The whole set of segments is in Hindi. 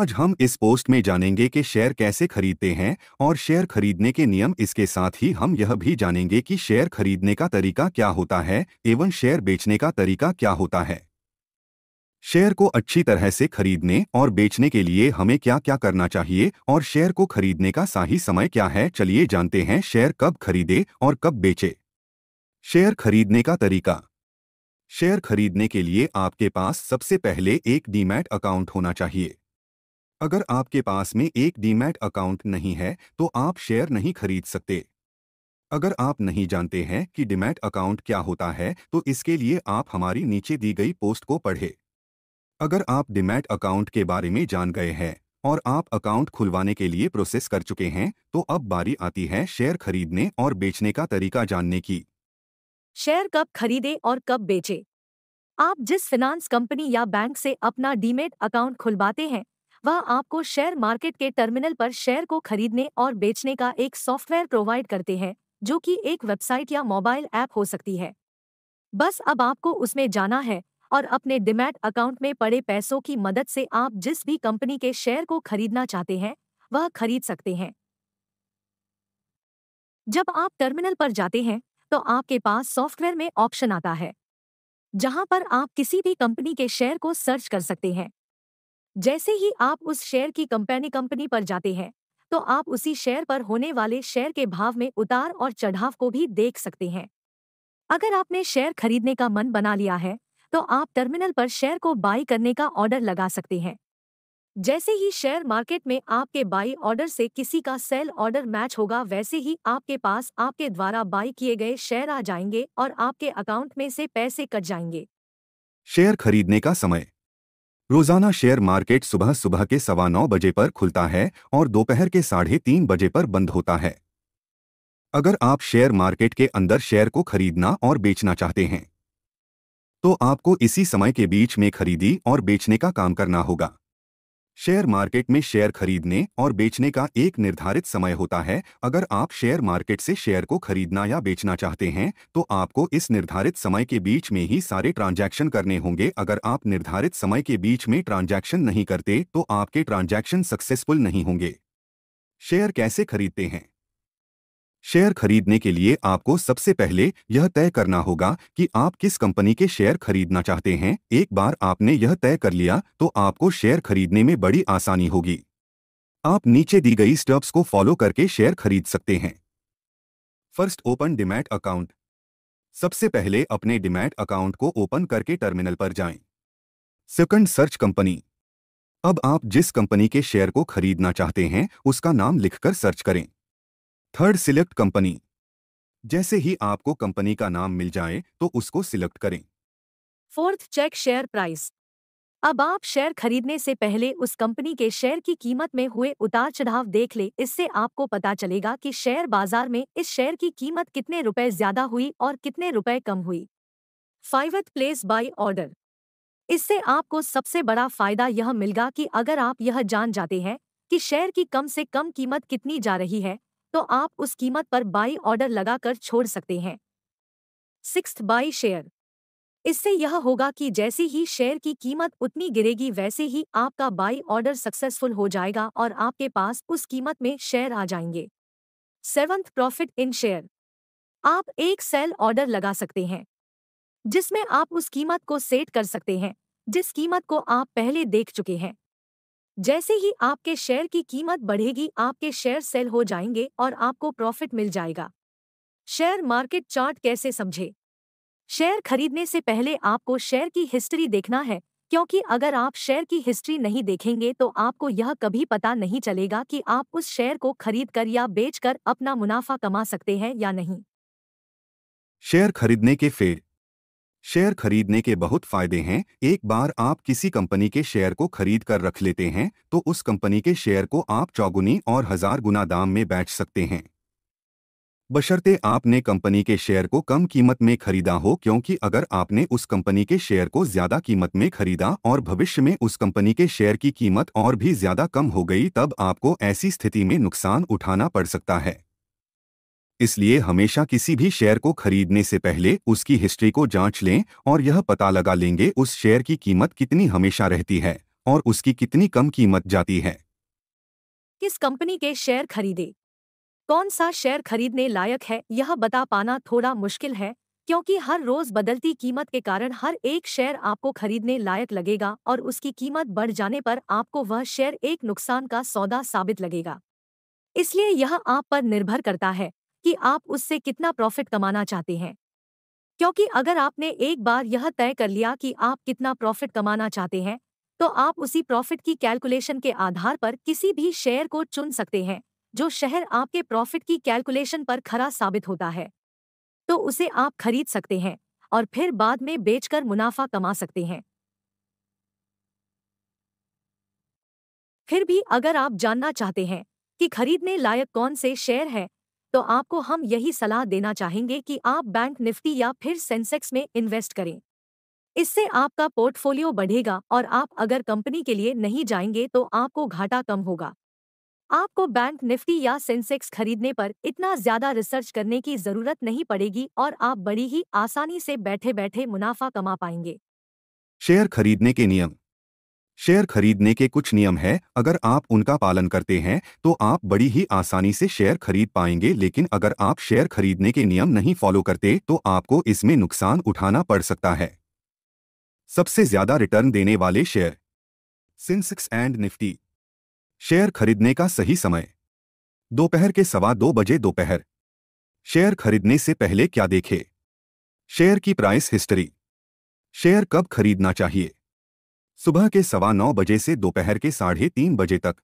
आज हम इस पोस्ट में जानेंगे कि शेयर कैसे खरीदते हैं और शेयर खरीदने के नियम इसके साथ ही हम यह भी जानेंगे कि शेयर खरीदने का तरीका क्या होता है एवं शेयर बेचने का तरीका क्या होता है शेयर को अच्छी तरह से खरीदने और बेचने के लिए हमें क्या क्या करना चाहिए और शेयर को खरीदने का सही समय क्या है चलिए जानते हैं शेयर कब खरीदे और कब बेचे शेयर खरीदने का तरीका शेयर खरीदने के लिए आपके पास सबसे पहले एक डीमैट अकाउंट होना चाहिए अगर आपके पास में एक डीमैट अकाउंट नहीं है तो आप शेयर नहीं खरीद सकते अगर आप नहीं जानते हैं कि डीमैट अकाउंट क्या होता है तो इसके लिए आप हमारी नीचे दी गई पोस्ट को पढ़ें अगर आप डीमैट अकाउंट के बारे में जान गए हैं और आप अकाउंट खुलवाने के लिए प्रोसेस कर चुके हैं तो अब बारी आती है शेयर खरीदने और बेचने का तरीका जानने की शेयर कब खरीदे और कब बेचे आप जिस फिनांस कंपनी या बैंक से अपना डीमेट अकाउंट खुलवाते हैं वह आपको शेयर मार्केट के टर्मिनल पर शेयर को खरीदने और बेचने का एक सॉफ्टवेयर प्रोवाइड करते हैं जो कि एक वेबसाइट या मोबाइल ऐप हो सकती है बस अब आपको उसमें जाना है और अपने डिमैट अकाउंट में पड़े पैसों की मदद से आप जिस भी कंपनी के शेयर को खरीदना चाहते हैं वह खरीद सकते हैं जब आप टर्मिनल पर जाते हैं तो आपके पास सॉफ्टवेयर में ऑप्शन आता है जहां पर आप किसी भी कंपनी के शेयर को सर्च कर सकते हैं जैसे ही आप उस शेयर की कंपनी कंपनी पर जाते हैं तो आप उसी शेयर पर होने वाले शेयर के भाव में उतार और चढ़ाव को भी देख सकते हैं अगर आपने शेयर खरीदने का मन बना लिया है तो आप टर्मिनल पर शेयर को बाई करने का ऑर्डर लगा सकते हैं जैसे ही शेयर मार्केट में आपके बाई ऑर्डर से किसी का सेल ऑर्डर मैच होगा वैसे ही आपके पास आपके द्वारा बाई किए गए शेयर आ जाएंगे और आपके अकाउंट में से पैसे कट जाएंगे शेयर खरीदने का समय रोजाना शेयर मार्केट सुबह सुबह के सवा नौ बजे पर खुलता है और दोपहर के साढ़े तीन बजे पर बंद होता है अगर आप शेयर मार्केट के अंदर शेयर को खरीदना और बेचना चाहते हैं तो आपको इसी समय के बीच में खरीदी और बेचने का काम करना होगा शेयर मार्केट में शेयर खरीदने और बेचने का एक निर्धारित समय होता है अगर आप शेयर मार्केट से शेयर को खरीदना या बेचना चाहते हैं तो आपको इस निर्धारित समय के बीच में ही सारे ट्रांजैक्शन करने होंगे अगर आप निर्धारित समय के बीच में ट्रांजैक्शन नहीं करते तो आपके ट्रांजैक्शन सक्सेसफुल नहीं होंगे शेयर कैसे खरीदते हैं शेयर खरीदने के लिए आपको सबसे पहले यह तय करना होगा कि आप किस कंपनी के शेयर खरीदना चाहते हैं एक बार आपने यह तय कर लिया तो आपको शेयर खरीदने में बड़ी आसानी होगी आप नीचे दी गई स्टेप्स को फॉलो करके शेयर खरीद सकते हैं फर्स्ट ओपन डिमैट अकाउंट सबसे पहले अपने डिमैट अकाउंट को ओपन करके टर्मिनल पर जाएं। सेकंड सर्च कंपनी अब आप जिस कंपनी के शेयर को खरीदना चाहते हैं उसका नाम लिखकर सर्च करें थर्ड सिलेक्ट कंपनी जैसे ही आपको कंपनी का नाम मिल जाए तो उसको सिलेक्ट करें फोर्थ चेक शेयर प्राइस अब आप शेयर खरीदने से पहले उस कंपनी के शेयर की कीमत में हुए उतार चढ़ाव देख ले इससे आपको पता चलेगा कि शेयर बाजार में इस शेयर की कीमत कितने रुपए ज्यादा हुई और कितने रुपए कम हुई फाइवथ प्लेस बाय ऑर्डर इससे आपको सबसे बड़ा फायदा यह मिलगा कि अगर आप यह जान जाते हैं कि शेयर की कम से कम कीमत कितनी जा रही है तो आप उस कीमत पर बाई ऑर्डर लगाकर छोड़ सकते हैं सिक्स बाई शेयर इससे यह होगा कि जैसे ही शेयर की कीमत उतनी गिरेगी वैसे ही आपका बाई ऑर्डर सक्सेसफुल हो जाएगा और आपके पास उस कीमत में शेयर आ जाएंगे सेवंथ प्रॉफिट इन शेयर आप एक सेल ऑर्डर लगा सकते हैं जिसमें आप उस कीमत को सेट कर सकते हैं जिस कीमत को आप पहले देख चुके हैं जैसे ही आपके शेयर की कीमत बढ़ेगी आपके शेयर सेल हो जाएंगे और आपको प्रॉफिट मिल जाएगा शेयर मार्केट चार्ट कैसे समझे शेयर खरीदने से पहले आपको शेयर की हिस्ट्री देखना है क्योंकि अगर आप शेयर की हिस्ट्री नहीं देखेंगे तो आपको यह कभी पता नहीं चलेगा कि आप उस शेयर को खरीद कर या बेच कर अपना मुनाफा कमा सकते हैं या नहीं शेयर खरीदने के फेर शेयर खरीदने के बहुत फायदे हैं एक बार आप किसी कंपनी के शेयर को खरीद कर रख लेते हैं तो उस कंपनी के शेयर को आप चौगुनी और हजार गुना दाम में बेच सकते हैं बशर्ते आपने कंपनी के शेयर को कम कीमत में खरीदा हो क्योंकि अगर आपने उस कंपनी के शेयर को ज्यादा कीमत में खरीदा और भविष्य में उस कंपनी के शेयर की कीमत और भी ज्यादा कम हो गई तब आपको ऐसी स्थिति में नुकसान उठाना पड़ सकता है इसलिए हमेशा किसी भी शेयर को खरीदने से पहले उसकी हिस्ट्री को जांच लें और यह पता लगा लेंगे उस शेयर की कीमत कितनी हमेशा रहती है और उसकी कितनी कम कीमत जाती है किस कंपनी के शेयर खरीदे कौन सा शेयर खरीदने लायक है यह बता पाना थोड़ा मुश्किल है क्योंकि हर रोज बदलती कीमत के कारण हर एक शेयर आपको खरीदने लायक लगेगा और उसकी कीमत बढ़ जाने पर आपको वह शेयर एक नुकसान का सौदा साबित लगेगा इसलिए यह आप पर निर्भर करता है कि आप उससे कितना प्रॉफिट कमाना चाहते हैं क्योंकि अगर आपने एक बार यह तय कर लिया कि आप कितना प्रॉफिट कमाना चाहते हैं तो आप उसी प्रॉफिट की कैलकुलेशन के आधार पर किसी भी शेयर को चुन सकते हैं जो शहर आपके प्रॉफिट की कैलकुलेशन पर खरा साबित होता है तो उसे आप खरीद सकते हैं और फिर बाद में बेचकर मुनाफा कमा सकते हैं फिर भी अगर आप जानना चाहते हैं कि खरीदने लायक कौन से शेयर हैं तो आपको हम यही सलाह देना चाहेंगे कि आप बैंक निफ्टी या फिर सेंसेक्स में इन्वेस्ट करें इससे आपका पोर्टफोलियो बढ़ेगा और आप अगर कंपनी के लिए नहीं जाएंगे तो आपको घाटा कम होगा आपको बैंक निफ्टी या सेंसेक्स खरीदने पर इतना ज्यादा रिसर्च करने की जरूरत नहीं पड़ेगी और आप बड़ी ही आसानी से बैठे बैठे मुनाफा कमा पाएंगे शेयर खरीदने के नियम शेयर खरीदने के कुछ नियम हैं अगर आप उनका पालन करते हैं तो आप बड़ी ही आसानी से शेयर खरीद पाएंगे लेकिन अगर आप शेयर खरीदने के नियम नहीं फॉलो करते तो आपको इसमें नुकसान उठाना पड़ सकता है सबसे ज्यादा रिटर्न देने वाले share Sensex and Nifty share खरीदने का सही समय दोपहर के सवा दो बजे दोपहर शेयर खरीदने से पहले क्या देखे शेयर की प्राइस हिस्ट्री शेयर कब खरीदना चाहिए सुबह के सवा नौ बजे से दोपहर के साढ़े तीन बजे तक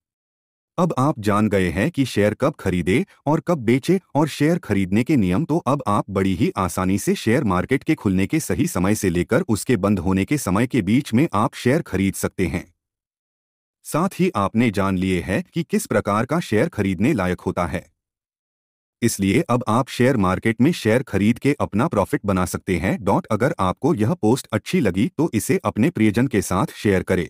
अब आप जान गए हैं कि शेयर कब खरीदे और कब बेचे और शेयर खरीदने के नियम तो अब आप बड़ी ही आसानी से शेयर मार्केट के खुलने के सही समय से लेकर उसके बंद होने के समय के बीच में आप शेयर खरीद सकते हैं साथ ही आपने जान लिए है कि किस प्रकार का शेयर खरीदने लायक होता है इसलिए अब आप शेयर मार्केट में शेयर खरीद के अपना प्रॉफिट बना सकते हैं डॉट अगर आपको यह पोस्ट अच्छी लगी तो इसे अपने प्रियजन के साथ शेयर करें